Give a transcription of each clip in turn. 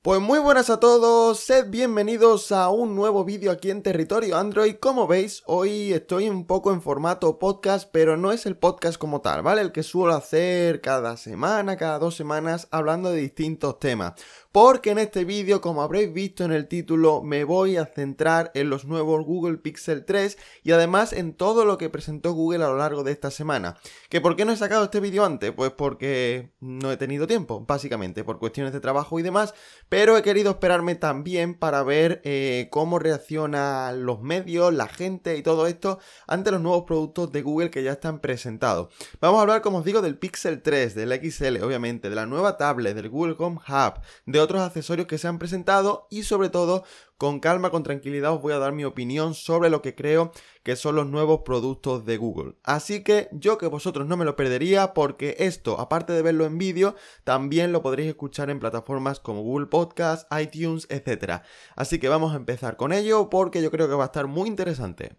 Pues muy buenas a todos, sed bienvenidos a un nuevo vídeo aquí en Territorio Android. Como veis, hoy estoy un poco en formato podcast, pero no es el podcast como tal, ¿vale? El que suelo hacer cada semana, cada dos semanas, hablando de distintos temas porque en este vídeo, como habréis visto en el título, me voy a centrar en los nuevos Google Pixel 3 y además en todo lo que presentó Google a lo largo de esta semana. ¿Que por qué no he sacado este vídeo antes? Pues porque no he tenido tiempo, básicamente, por cuestiones de trabajo y demás, pero he querido esperarme también para ver eh, cómo reaccionan los medios, la gente y todo esto ante los nuevos productos de Google que ya están presentados. Vamos a hablar, como os digo, del Pixel 3, del XL, obviamente, de la nueva tablet, del Google Home Hub, otros accesorios que se han presentado y sobre todo con calma, con tranquilidad os voy a dar mi opinión sobre lo que creo que son los nuevos productos de Google. Así que yo que vosotros no me lo perdería porque esto, aparte de verlo en vídeo, también lo podréis escuchar en plataformas como Google Podcast, iTunes, etcétera Así que vamos a empezar con ello porque yo creo que va a estar muy interesante.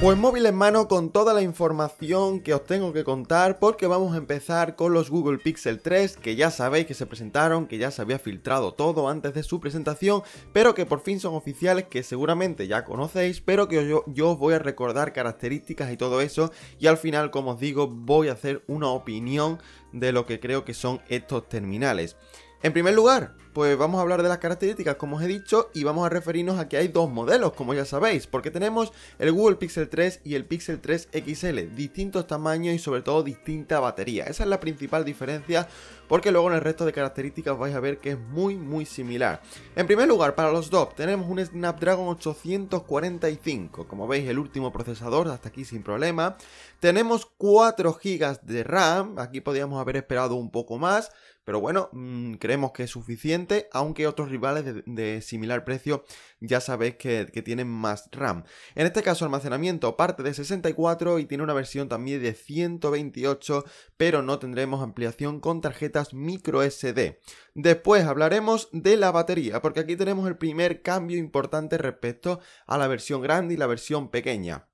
Pues móvil en mano con toda la información que os tengo que contar porque vamos a empezar con los Google Pixel 3 que ya sabéis que se presentaron, que ya se había filtrado todo antes de su presentación pero que por fin son oficiales que seguramente ya conocéis pero que yo, os voy a recordar características y todo eso y al final como os digo voy a hacer una opinión de lo que creo que son estos terminales. En primer lugar, pues vamos a hablar de las características, como os he dicho, y vamos a referirnos a que hay dos modelos, como ya sabéis, porque tenemos el Google Pixel 3 y el Pixel 3 XL, distintos tamaños y sobre todo distinta batería. Esa es la principal diferencia porque luego en el resto de características vais a ver que es muy muy similar. En primer lugar, para los DOP tenemos un Snapdragon 845, como veis el último procesador, hasta aquí sin problema. Tenemos 4 GB de RAM, aquí podríamos haber esperado un poco más, pero bueno, mm, creemos que es suficiente, aunque otros rivales de, similar precio ya sabéis que, que, tienen más RAM. En este caso, almacenamiento parte de 64 y tiene una versión también de 128, pero no tendremos ampliación con tarjeta micro SD. Después hablaremos de la batería, porque aquí tenemos el primer cambio importante respecto a la versión grande y la versión pequeña.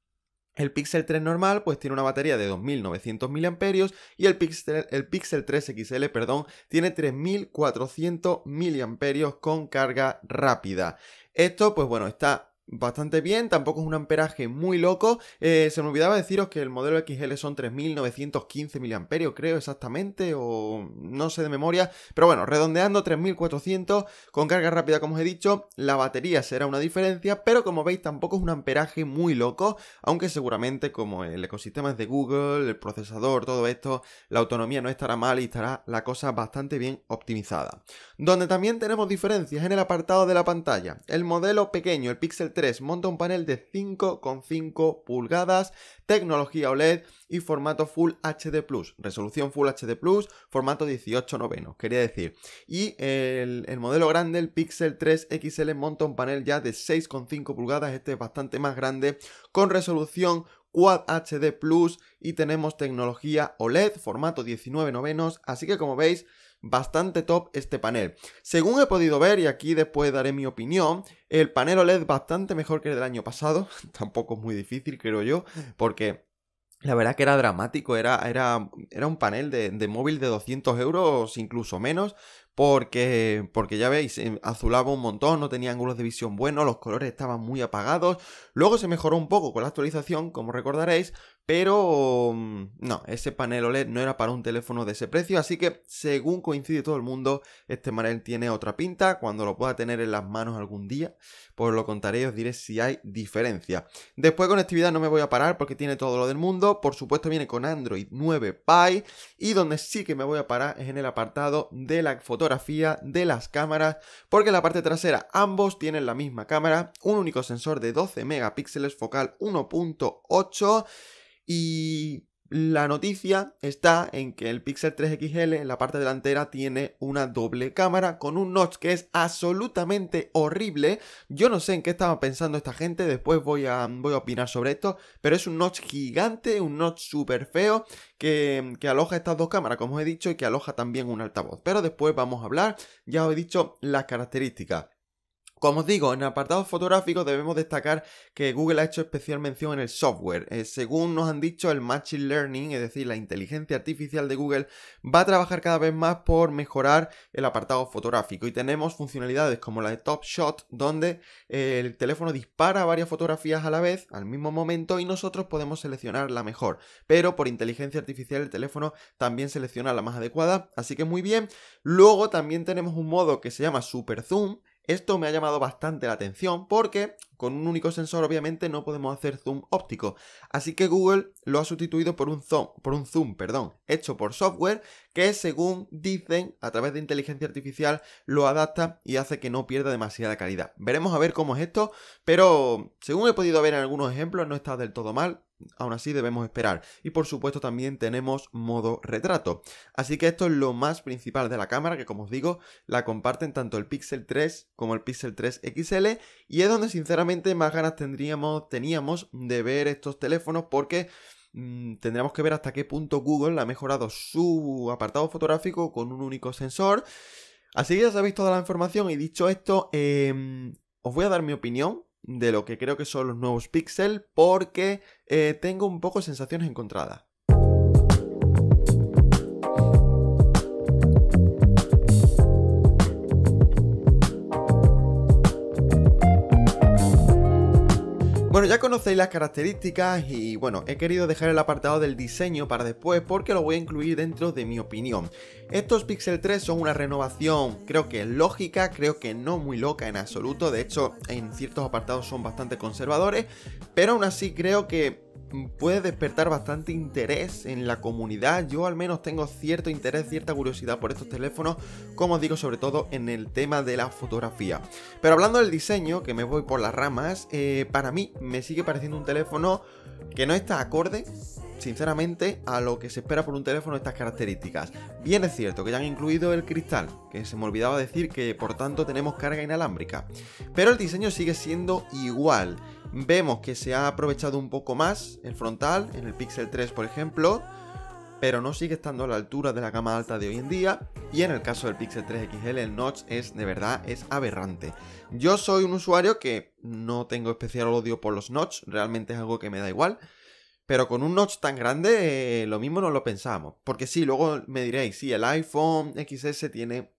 El Pixel 3 normal pues tiene una batería de 2900 mAh y el Pixel, el Pixel 3 XL perdón, tiene 3400 mAh con carga rápida. Esto pues bueno está bastante bien, tampoco es un amperaje muy loco. Eh, se me olvidaba deciros que el modelo XL son 3.915 mAh creo exactamente, o no sé de memoria, pero bueno, redondeando 3.400 con carga rápida, como os he dicho, la batería será una diferencia, pero como veis tampoco es un amperaje muy loco, aunque seguramente como el ecosistema es de Google, el procesador, todo esto, la autonomía no estará mal y estará la cosa bastante bien optimizada. Donde también tenemos diferencias en el apartado de la pantalla, el modelo pequeño, el Pixel monta un panel de 5,5 pulgadas, tecnología OLED y formato Full HD Plus, resolución Full HD Plus, formato 18 novenos, quería decir. Y el, el modelo grande, el Pixel 3 XL, monta un panel ya de 6,5 pulgadas, este es bastante más grande, con resolución Quad HD Plus y tenemos tecnología OLED, formato 19 novenos, así que como veis bastante top este panel. Según he podido ver, y aquí después daré mi opinión, el panel OLED bastante mejor que el del año pasado, tampoco es muy difícil creo yo, porque la verdad que era dramático, era, era, era un panel de, móvil de 200 euros, incluso menos, porque, porque ya veis, em, azulaba un montón, no tenía ángulos de visión buenos, los colores estaban muy apagados. Luego se mejoró un poco con la actualización, como recordaréis, pero mm, no, ese panel OLED no era para un teléfono de ese precio, así que según coincide todo el mundo, este Marel tiene otra pinta, cuando lo pueda tener en las manos algún día, pues lo contaré y os diré si hay diferencia. Después conectividad no me voy a parar porque tiene todo lo del mundo, por supuesto viene con Android 9 Pie y donde sí que me voy a parar es en el apartado de la fotografía, de las cámaras, porque en la parte trasera ambos tienen la misma cámara, un único sensor de 12 megapíxeles focal 1.8 y la noticia está en que el Pixel 3 XL en la parte delantera tiene una doble cámara con un notch que es absolutamente horrible. Yo no sé en qué estaba pensando esta gente, después voy a, voy a opinar sobre esto, pero es un notch gigante, un notch súper feo que, que, aloja estas dos cámaras, como os he dicho, y que aloja también un altavoz. Pero después vamos a hablar, ya os he dicho las características. Como os digo, en apartados fotográficos debemos destacar que Google ha hecho especial mención en el software. Eh, según nos han dicho, el Machine Learning, es decir, la inteligencia artificial de Google, va a trabajar cada vez más por mejorar el apartado fotográfico. Y tenemos funcionalidades como la de Top Shot, donde eh, el teléfono dispara varias fotografías a la vez, al mismo momento, y nosotros podemos seleccionar la mejor. Pero por inteligencia artificial el teléfono también selecciona la más adecuada, así que muy bien. Luego también tenemos un modo que se llama Super Zoom, esto me ha llamado bastante la atención porque con un único sensor obviamente no podemos hacer zoom óptico, así que Google lo ha sustituido por un zoom, por un zoom, perdón, hecho por software que según dicen a través de inteligencia artificial lo adapta y hace que no pierda demasiada calidad. Veremos a ver cómo es esto, pero según he podido ver en algunos ejemplos no está del todo mal, Aún así debemos esperar. Y por supuesto también tenemos modo retrato. Así que esto es lo más principal de la cámara, que como os digo, la comparten tanto el Pixel 3 como el Pixel 3 XL. Y es donde sinceramente más ganas tendríamos, teníamos de ver estos teléfonos porque mm, tendríamos que ver hasta qué punto Google ha mejorado su apartado fotográfico con un único sensor. Así que ya sabéis toda la información y dicho esto, em, os voy a dar mi opinión de lo que creo que son los nuevos Pixel porque eh, tengo un poco sensaciones encontradas. ya conocéis las características y bueno, he querido dejar el apartado del diseño para después porque lo voy a incluir dentro de mi opinión. Estos Pixel 3 son una renovación, creo que lógica, creo que no muy loca en absoluto, de hecho en ciertos apartados son bastante conservadores, pero aún así creo que puede despertar bastante interés en la comunidad. Yo al menos tengo cierto interés, cierta curiosidad por estos teléfonos, como os digo, sobre todo en el tema de la fotografía. Pero hablando del diseño, que me voy por las ramas, eh, para mí me sigue pareciendo un teléfono que no está acorde. Sinceramente, a lo que se espera por un teléfono de estas características. Bien es cierto que ya han incluido el cristal, que se me olvidaba decir que por tanto tenemos carga inalámbrica. Pero el diseño sigue siendo igual. Vemos que se ha aprovechado un poco más el frontal, en el Pixel 3 por ejemplo, pero no sigue estando a la altura de la gama alta de hoy en día y en el caso del Pixel 3 XL el notch es de verdad es aberrante. Yo soy un usuario que no tengo especial odio por los notch, realmente es algo que me da igual, pero con un notch tan grande eh, lo mismo no lo pensamos, porque sí, luego me diréis, sí, el iPhone XS tiene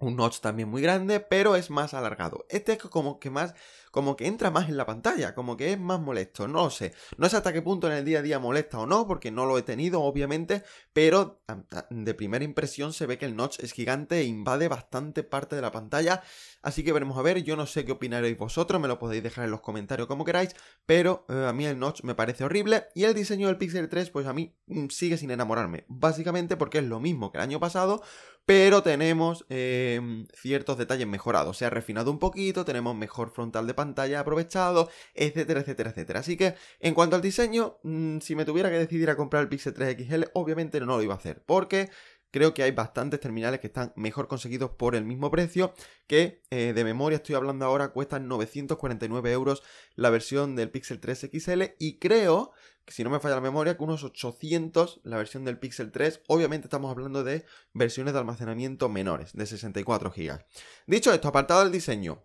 un notch también muy grande, pero es más alargado. Este es como que más como que entra más en la pantalla, como que es más molesto, no lo sé. No sé hasta qué punto en el día a día molesta o no, porque no lo he tenido, obviamente, pero de primera impresión se ve que el notch es gigante e invade bastante parte de la pantalla. Así que veremos a ver, yo no sé qué opinaréis vosotros, me lo podéis dejar en los comentarios como queráis, pero eh, a mí el notch me parece horrible y el diseño del Pixel 3 pues a mí mm, sigue sin enamorarme, básicamente porque es lo mismo que el año pasado, pero tenemos eh, ciertos detalles mejorados, se ha refinado un poquito, tenemos mejor frontal de pantalla aprovechado, etcétera, etcétera, etcétera. Así que en cuanto al diseño, mm, si me tuviera que decidir a comprar el Pixel 3 XL, obviamente no lo iba a hacer, porque creo que hay bastantes terminales que están mejor conseguidos por el mismo precio, que eh, de memoria estoy hablando ahora cuestan 949 euros la versión del Pixel 3 XL y creo, que si no me falla la memoria, que unos 800 la versión del Pixel 3, obviamente estamos hablando de versiones de almacenamiento menores, de 64 GB. Dicho esto, apartado del diseño,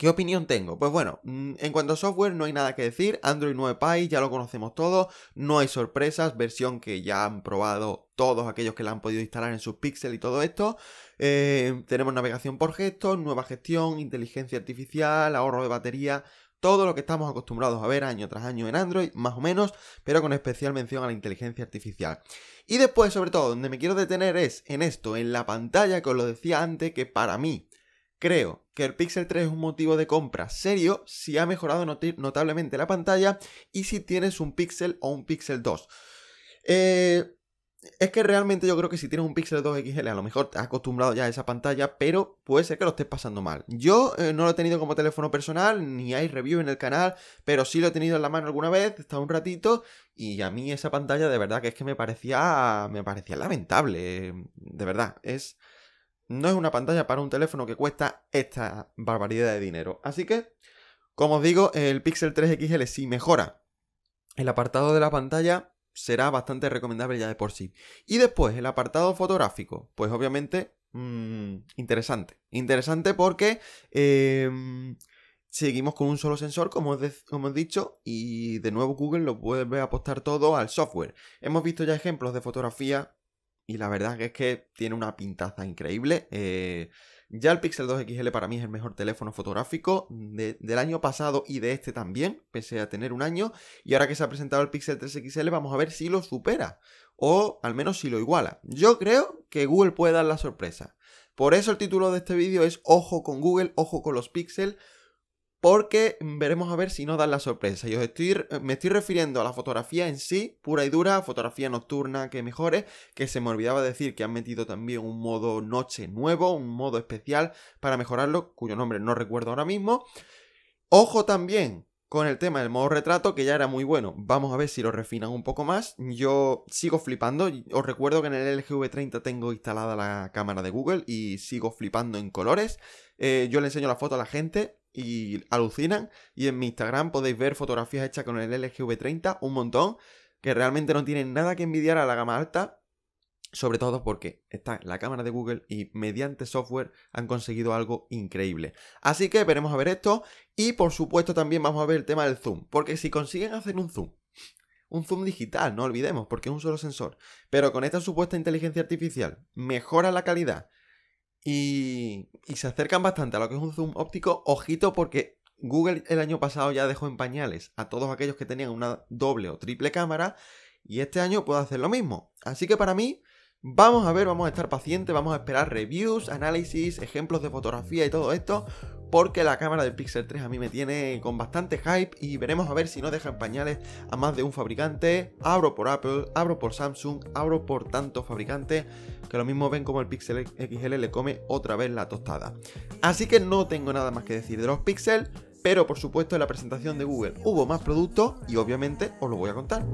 ¿Qué opinión tengo? Pues bueno, mm, en cuanto a software no hay nada que decir, Android 9 Pie ya lo conocemos todo, no hay sorpresas, versión que ya han probado todos aquellos que la han podido instalar en su Pixel y todo esto. Eh, tenemos navegación por gestos, nueva gestión, inteligencia artificial, ahorro de batería, todo lo que estamos acostumbrados a ver año tras año en Android, más o menos, pero con especial mención a la inteligencia artificial. Y después, sobre todo, donde me quiero detener es en esto, en la pantalla que os lo decía antes, que para mí Creo que el Pixel 3 es un motivo de compra serio si ha mejorado notablemente la pantalla y si tienes un Pixel o un Pixel 2. Eh, es que realmente yo creo que si tienes un Pixel 2 XL, a lo mejor te has acostumbrado ya a esa pantalla, pero puede ser que lo estés pasando mal. Yo eh, no lo he tenido como teléfono personal, ni hay review en el canal, pero sí lo he tenido en la mano alguna vez, he un ratito, y a mí esa pantalla de verdad que es que me parecía, me parecía lamentable, de verdad, es no es una pantalla para un teléfono que cuesta esta barbaridad de dinero. Así que, como os digo, el Pixel 3 XL sí mejora el apartado de la pantalla será bastante recomendable ya de por sí. Y después, el apartado fotográfico, pues obviamente mm, interesante. Interesante porque em, seguimos con un solo sensor, como, os he dicho, y de nuevo Google lo vuelve a apostar todo al software. Hemos visto ya ejemplos de fotografía y la verdad es que tiene una pintaza increíble. Eh, ya el Pixel 2 XL para mí es el mejor teléfono fotográfico del año pasado y de este también, pese a tener un año. Y ahora que se ha presentado el Pixel 3 XL, vamos a ver si lo supera o al menos si lo iguala. Yo creo que Google puede dar la sorpresa. Por eso el título de este vídeo es Ojo con Google, Ojo con los Pixel porque veremos a ver si nos dan la sorpresa. Yo estoy, me estoy refiriendo a la fotografía en sí, pura y dura, fotografía nocturna que mejore, que se me olvidaba decir que han metido también un modo noche nuevo, un modo especial para mejorarlo, cuyo nombre no recuerdo ahora mismo. Ojo también con el tema del modo retrato, que ya era muy bueno. Vamos a ver si lo refinan un poco más. Yo sigo flipando. Os recuerdo que en el LGV30 tengo instalada la cámara de Google y sigo flipando en colores. Eh, yo le enseño la foto a la gente y alucinan. Y en mi Instagram podéis ver fotografías hechas con el LGV30, un montón, que realmente no tienen nada que envidiar a la gama alta. Sobre todo porque está la cámara de Google y mediante software han conseguido algo increíble. Así que veremos a ver esto y por supuesto también vamos a ver el tema del zoom. Porque si consiguen hacer un zoom un zoom digital, no olvidemos, porque es un solo sensor. Pero con esta supuesta inteligencia artificial mejora la calidad y, se acercan bastante a lo que es un zoom óptico. Ojito porque Google el año pasado ya dejó en pañales a todos aquellos que tenían una doble o triple cámara y este año puedo hacer lo mismo. Así que para mí Vamos a ver, vamos a estar pacientes, vamos a esperar reviews, análisis, ejemplos de fotografía y todo esto, porque la cámara del Pixel 3 a mí me tiene con bastante hype y veremos a ver si no dejan pañales a más de un fabricante. Abro por Apple, abro por Samsung, abro por tantos fabricantes que lo mismo ven como el Pixel XL le come otra vez la tostada. Así que no tengo nada más que decir de los Pixel, pero por supuesto en la presentación de Google hubo más productos y obviamente os lo voy a contar.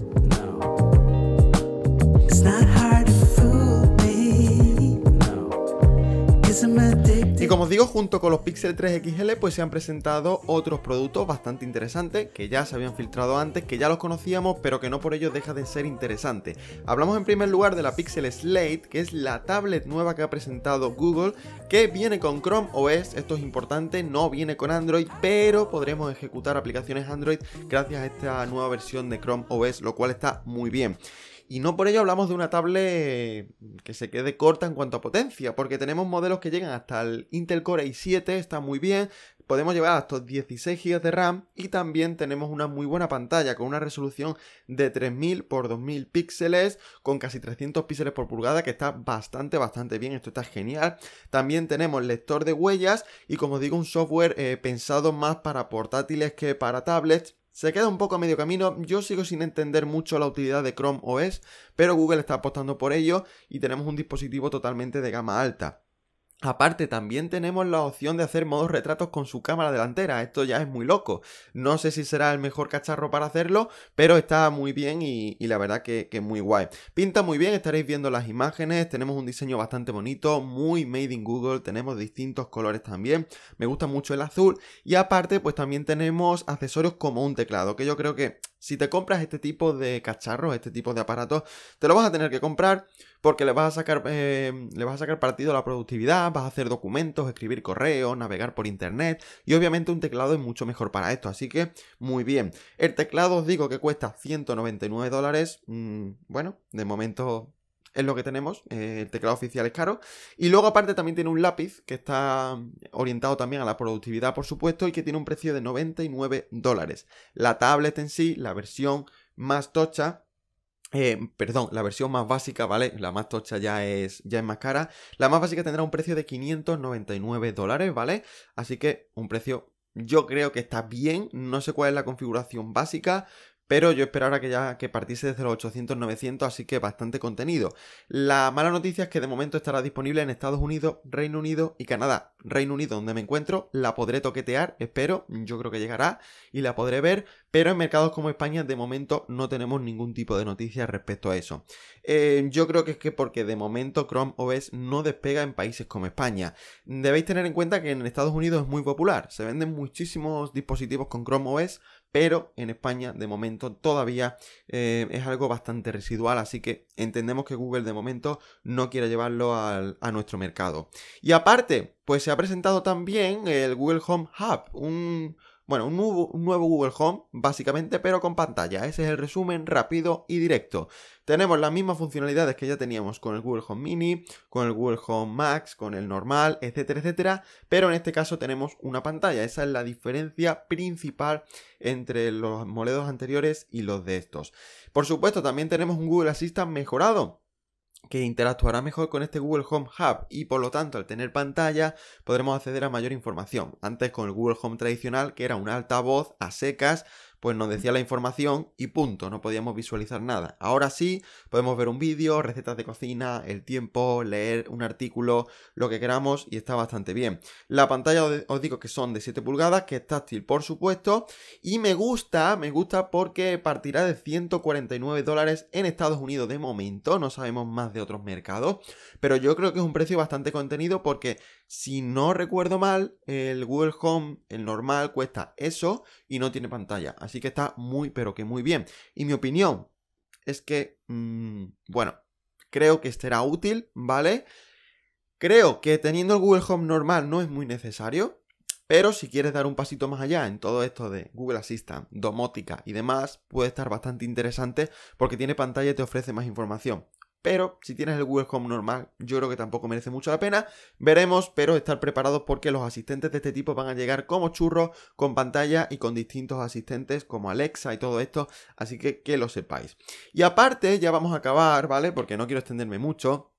Y como os digo, junto con los Pixel 3 XL, pues se han presentado otros productos bastante interesantes que ya se habían filtrado antes, que ya los conocíamos, pero que no por ello deja de ser interesante. Hablamos en primer lugar de la Pixel Slate, que es la tablet nueva que ha presentado Google, que viene con Chrome OS, esto es importante, no viene con Android, pero podremos ejecutar aplicaciones Android gracias a esta nueva versión de Chrome OS, lo cual está muy bien. Y no por ello hablamos de una tablet que se quede corta en cuanto a potencia, porque tenemos modelos que llegan hasta el Intel Core i7, está muy bien, podemos llevar hasta 16 GB de RAM y también tenemos una muy buena pantalla con una resolución de 3000 por 2000 píxeles con casi 300 píxeles por pulgada que está bastante bastante bien, esto está genial. También tenemos lector de huellas y como digo un software eh, pensado más para portátiles que para tablets se queda un poco a medio camino, yo sigo sin entender mucho la utilidad de Chrome OS, pero Google está apostando por ello y tenemos un dispositivo totalmente de gama alta. Aparte, también tenemos la opción de hacer modos retratos con su cámara delantera. Esto ya es muy loco. No sé si será el mejor cacharro para hacerlo, pero está muy bien y, la verdad que, es muy guay. Pinta muy bien, estaréis viendo las imágenes. Tenemos un diseño bastante bonito, muy made in Google. Tenemos distintos colores también. Me gusta mucho el azul. Y aparte, pues también tenemos accesorios como un teclado, que yo creo que si te compras este tipo de cacharros, este tipo de aparatos, te lo vas a tener que comprar porque le vas a sacar, eh, le a sacar partido a la productividad, vas a hacer documentos, escribir correos, navegar por internet y obviamente un teclado es mucho mejor para esto, así que muy bien. El teclado os digo que cuesta 199 dólares, mm, bueno, de momento es lo que tenemos, eh, el teclado oficial es caro. Y luego aparte también tiene un lápiz que está orientado también a la productividad, por supuesto, y que tiene un precio de 99 dólares. La tablet en sí, la versión más tocha, eh, perdón, la versión más básica, ¿vale? La más tocha ya es, ya es más cara. La más básica tendrá un precio de 599 dólares, ¿vale? Así que un precio yo creo que está bien. No sé cuál es la configuración básica pero yo esperaba que ya que partiese desde los 800-900, así que bastante contenido. La mala noticia es que de momento estará disponible en Estados Unidos, Reino Unido y Canadá. Reino Unido, donde me encuentro, la podré toquetear, espero, yo creo que llegará y la podré ver, pero en mercados como España de momento no tenemos ningún tipo de noticias respecto a eso. Eh, yo creo que es que porque de momento Chrome OS no despega en países como España. Debéis tener en cuenta que en Estados Unidos es muy popular. Se venden muchísimos dispositivos con Chrome OS, pero en España de momento todavía eh, es algo bastante residual, así que entendemos que Google de momento no quiere llevarlo a nuestro mercado. Y aparte, pues se ha presentado también el Google Home Hub, un bueno, un nuevo, Google Home, básicamente, pero con pantalla. Ese es el resumen rápido y directo. Tenemos las mismas funcionalidades que ya teníamos con el Google Home Mini, con el Google Home Max, con el normal, etcétera, etcétera. Pero en este caso tenemos una pantalla. Esa es la diferencia principal entre los modelos anteriores y los de estos. Por supuesto, también tenemos un Google Assistant mejorado que interactuará mejor con este Google Home Hub y por lo tanto al tener pantalla podremos acceder a mayor información. Antes con el Google Home tradicional que era un altavoz a secas pues nos decía la información y punto, no podíamos visualizar nada. Ahora sí, podemos ver un vídeo, recetas de cocina, el tiempo, leer un artículo, lo que queramos y está bastante bien. La pantalla os digo que son de 7 pulgadas, que es táctil por supuesto, y me gusta, me gusta porque partirá de 149 dólares en Estados Unidos de momento, no sabemos más de otros mercados, pero yo creo que es un precio bastante contenido porque si no recuerdo mal, el Google Home, el normal, cuesta eso y no tiene pantalla. Así que está muy, pero que muy bien. Y mi opinión es que, mm, bueno, creo que será útil, ¿vale? Creo que teniendo el Google Home normal no es muy necesario, pero si quieres dar un pasito más allá en todo esto de Google Assistant, domótica y demás, puede estar bastante interesante porque tiene pantalla y te ofrece más información. Pero si tienes el Google Home normal, yo creo que tampoco merece mucho la pena. Veremos, pero estar preparados porque los asistentes de este tipo van a llegar como churros, con pantalla y con distintos asistentes como Alexa y todo esto. Así que que lo sepáis. Y aparte, ya vamos a acabar, ¿vale? Porque no quiero extenderme mucho.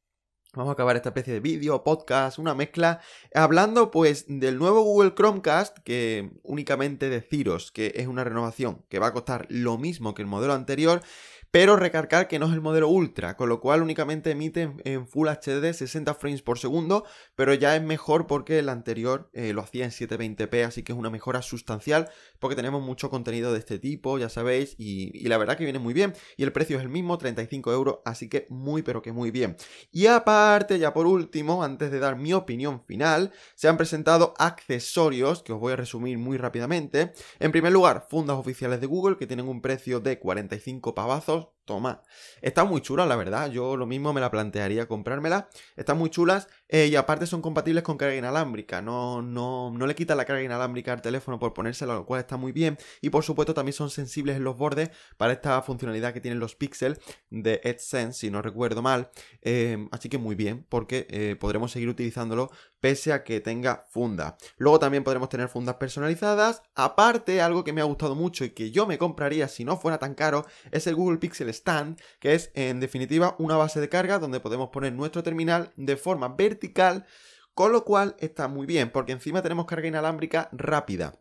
Vamos a acabar esta especie de vídeo, podcast, una mezcla, hablando pues del nuevo Google Chromecast, que únicamente deciros que es una renovación que va a costar lo mismo que el modelo anterior pero recargar que no es el modelo Ultra, con lo cual únicamente emite en, Full HD 60 frames por segundo, pero ya es mejor porque el anterior eh, lo hacía en 720p, así que es una mejora sustancial porque tenemos mucho contenido de este tipo, ya sabéis, y, y la verdad que viene muy bien. Y el precio es el mismo, 35 euros, así que muy pero que muy bien. Y aparte, ya por último, antes de dar mi opinión final, se han presentado accesorios que os voy a resumir muy rápidamente. En primer lugar, fundas oficiales de Google que tienen un precio de 45 pavazos toma. Está muy chula, la verdad. Yo lo mismo me la plantearía comprármela. Están muy chulas eh, y aparte son compatibles con carga inalámbrica. No, no, no le quita la carga inalámbrica al teléfono por ponérsela, lo cual está muy bien. Y por supuesto también son sensibles en los bordes para esta funcionalidad que tienen los Pixel de Sense, si no recuerdo mal. Em, así que muy bien, porque eh, podremos seguir utilizándolo pese a que tenga funda. Luego también podremos tener fundas personalizadas. Aparte, algo que me ha gustado mucho y que yo me compraría si no fuera tan caro es el Google Pixel Pixel Stand, que es en definitiva una base de carga donde podemos poner nuestro terminal de forma vertical, con lo cual está muy bien, porque encima tenemos carga inalámbrica rápida.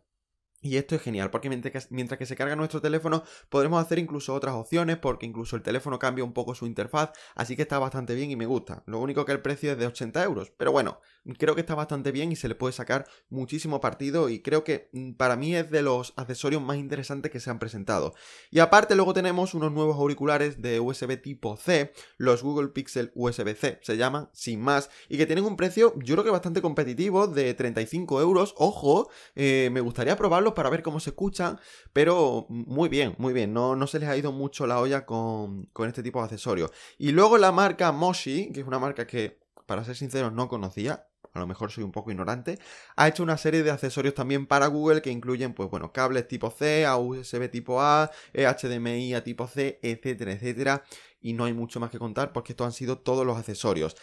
Y esto es genial, porque mientras que, se carga nuestro teléfono podremos hacer incluso otras opciones, porque incluso el teléfono cambia un poco su interfaz, así que está bastante bien y me gusta. Lo único que el precio es de 80 euros, pero bueno, creo que está bastante bien y se le puede sacar muchísimo partido y creo que mm, para mí es de los accesorios más interesantes que se han presentado. Y aparte luego tenemos unos nuevos auriculares de USB tipo C, los Google Pixel USB-C, se llaman sin más, y que tienen un precio yo creo que bastante competitivo de 35 euros, ojo, eh, me gustaría probarlo para ver cómo se escuchan, pero muy bien, muy bien, no, no se les ha ido mucho la olla con, con este tipo de accesorios. Y luego la marca Moshi, que es una marca que, para ser sinceros, no conocía, a lo mejor soy un poco ignorante, ha hecho una serie de accesorios también para Google que incluyen, pues bueno, cables tipo C, a USB tipo A, HDMI eh, a tipo C, etcétera, etcétera. Y no hay mucho más que contar porque estos han sido todos los accesorios.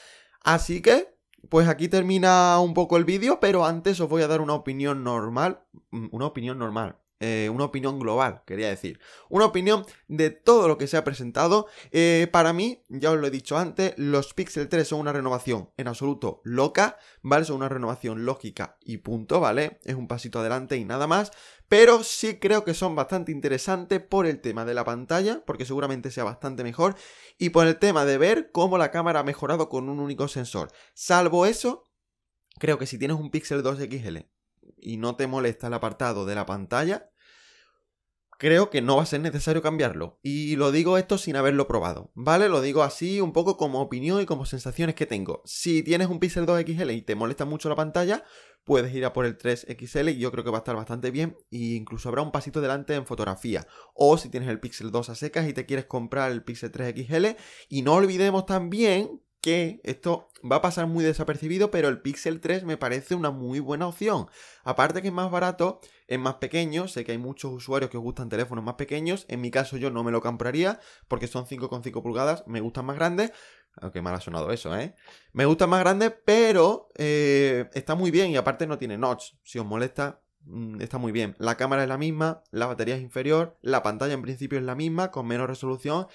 Así que pues aquí termina un poco el vídeo, pero antes os voy a dar una opinión normal, mm, una opinión normal, eh, una opinión global, quería decir. Una opinión de todo lo que se ha presentado. Eh, para mí, ya os lo he dicho antes, los Pixel 3 son una renovación en absoluto loca, ¿vale? Son una renovación lógica y punto, ¿vale? Es un pasito adelante y nada más. Pero sí creo que son bastante interesantes por el tema de la pantalla, porque seguramente sea bastante mejor, y por el tema de ver cómo la cámara ha mejorado con un único sensor. Salvo eso, creo que si tienes un Pixel 2 XL y no te molesta el apartado de la pantalla, creo que no va a ser necesario cambiarlo. Y lo digo esto sin haberlo probado, ¿vale? Lo digo así un poco como opinión y como sensaciones que tengo. Si tienes un Pixel 2 XL y te molesta mucho la pantalla, puedes ir a por el 3 XL y yo creo que va a estar bastante bien e incluso habrá un pasito delante en fotografía. O si tienes el Pixel 2 a secas y te quieres comprar el Pixel 3 XL y no olvidemos también que esto va a pasar muy desapercibido, pero el Pixel 3 me parece una muy buena opción. Aparte que es más barato, es más pequeño, sé que hay muchos usuarios que gustan teléfonos más pequeños, en mi caso yo no me lo compraría porque son 5,5 pulgadas, me gustan más grandes, aunque mal ha sonado eso, ¿eh? Me gustan más grandes, pero eh, está muy bien y aparte no tiene notch, si os molesta, mm, está muy bien. La cámara es la misma, la batería es inferior, la pantalla en principio es la misma, con menos resolución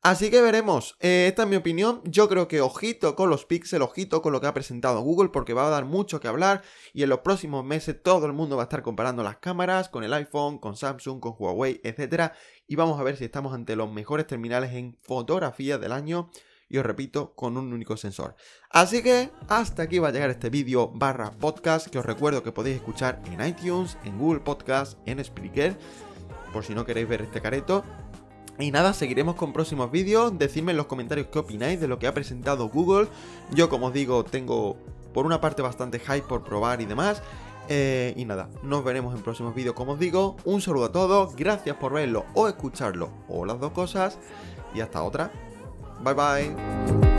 Así que veremos, eh, esta es mi opinión, yo creo que ojito con los pixel, ojito con lo que ha presentado Google porque va a dar mucho que hablar y en los próximos meses todo el mundo va a estar comparando las cámaras con el iPhone, con Samsung, con Huawei, etc. Y vamos a ver si estamos ante los mejores terminales en fotografía del año y os repito, con un único sensor. Así que hasta aquí va a llegar este vídeo barra podcast que os recuerdo que podéis escuchar en iTunes, en Google Podcast, en Spreaker, por si no queréis ver este careto y nada, seguiremos con próximos vídeos, decidme en los comentarios qué opináis de lo que ha presentado Google. Yo como os digo, tengo por una parte bastante hype por probar y demás. Eh, y nada, nos veremos en próximos vídeos como os digo. Un saludo a todos, gracias por verlo o escucharlo o las dos cosas. Y hasta otra. Bye bye.